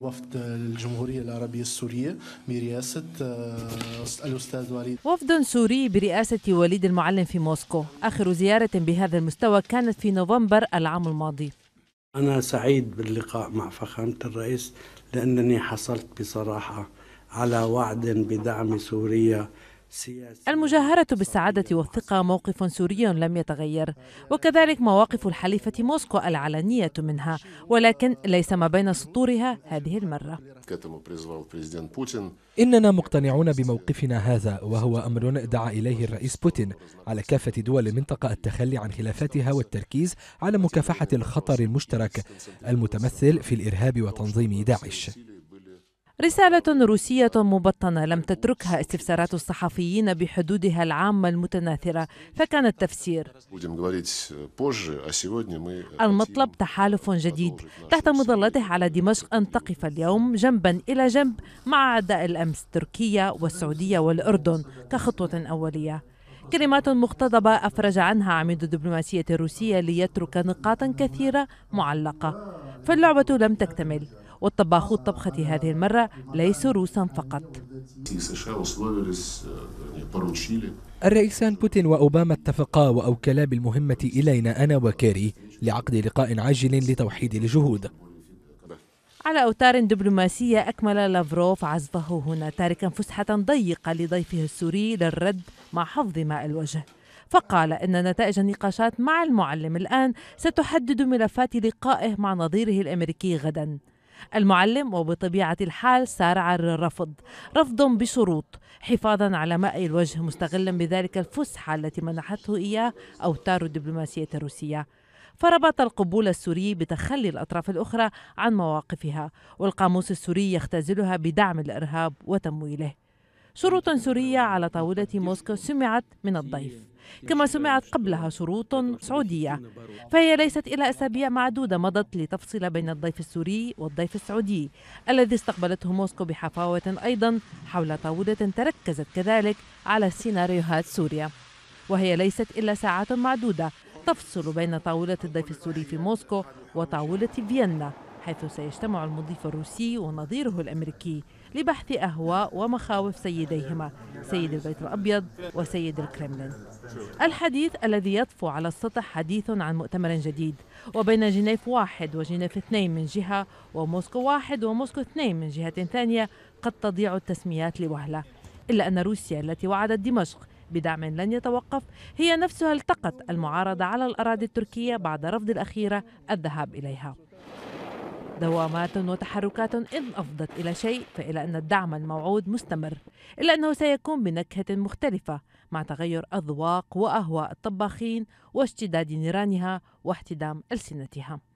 وفد الجمهورية العربية السورية برئاسة آه، الأستاذ وليد وفد سوري برئاسة وليد المعلم في موسكو آخر زيارة بهذا المستوى كانت في نوفمبر العام الماضي أنا سعيد باللقاء مع فخامة الرئيس لأنني حصلت بصراحة على وعد بدعم سوريا المجاهرة بالسعادة والثقة موقف سوري لم يتغير وكذلك مواقف الحليفة موسكو العلنية منها ولكن ليس ما بين سطورها هذه المرة إننا مقتنعون بموقفنا هذا وهو أمر دعا إليه الرئيس بوتين على كافة دول المنطقة التخلي عن خلافاتها والتركيز على مكافحة الخطر المشترك المتمثل في الإرهاب وتنظيم داعش رسالة روسية مبطنة لم تتركها استفسارات الصحفيين بحدودها العامة المتناثرة فكان التفسير э, э, المطلب تحالف جديد تحت مظلته على دمشق أن تقف اليوم جنبا إلى جنب مع أعداء الأمس تركيا والسعودية والأردن كخطوة أولية كلمات مقتضبة أفرج عنها عميد الدبلوماسية الروسية ليترك نقاطا كثيرة معلقة فاللعبة لم تكتمل والطباخ الطبخة هذه المرة ليسوا روسا فقط الرئيسان بوتين وأوباما اتفقا وأوكلا بالمهمة إلينا أنا وكاري لعقد لقاء عاجل لتوحيد الجهود على أوتار دبلوماسية أكمل لافروف عزفه هنا تاركا فسحة ضيقة لضيفه السوري للرد مع حفظ ماء الوجه فقال إن نتائج النقاشات مع المعلم الآن ستحدد ملفات لقائه مع نظيره الأمريكي غدا المعلم وبطبيعة الحال سارع للرفض رفض بشروط حفاظا على ماء الوجه مستغلا بذلك الفسحة التي منحته إياه أوتار الدبلوماسية الروسية فربط القبول السوري بتخلي الأطراف الأخرى عن مواقفها والقاموس السوري يختزلها بدعم الإرهاب وتمويله شروط سورية على طاولة موسكو سمعت من الضيف كما سمعت قبلها شروط سعودية فهي ليست إلى أسابيع معدودة مضت لتفصل بين الضيف السوري والضيف السعودي الذي استقبلته موسكو بحفاوة أيضا حول طاولة تركزت كذلك على سيناريوهات سوريا وهي ليست إلا ساعات معدودة تفصل بين طاولة الضيف السوري في موسكو وطاولة فيينا حيث سيجتمع المضيف الروسي ونظيره الأمريكي لبحث أهواء ومخاوف سيديهما سيد البيت الأبيض وسيد الكرملين الحديث الذي يطفو على السطح حديث عن مؤتمر جديد وبين جنيف واحد وجنيف اثنين من جهة وموسكو واحد وموسكو اثنين من جهة ثانية قد تضيع التسميات لوهلة إلا أن روسيا التي وعدت دمشق بدعم لن يتوقف هي نفسها التقت المعارضة على الأراضي التركية بعد رفض الأخيرة الذهاب إليها دوامات وتحركات إن أفضت إلى شيء فإلى أن الدعم الموعود مستمر إلا أنه سيكون بنكهة مختلفة مع تغير أذواق وأهواء الطباخين واشتداد نيرانها واحتدام ألسنتها